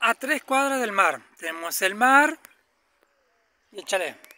a tres cuadras del mar. Tenemos el mar y el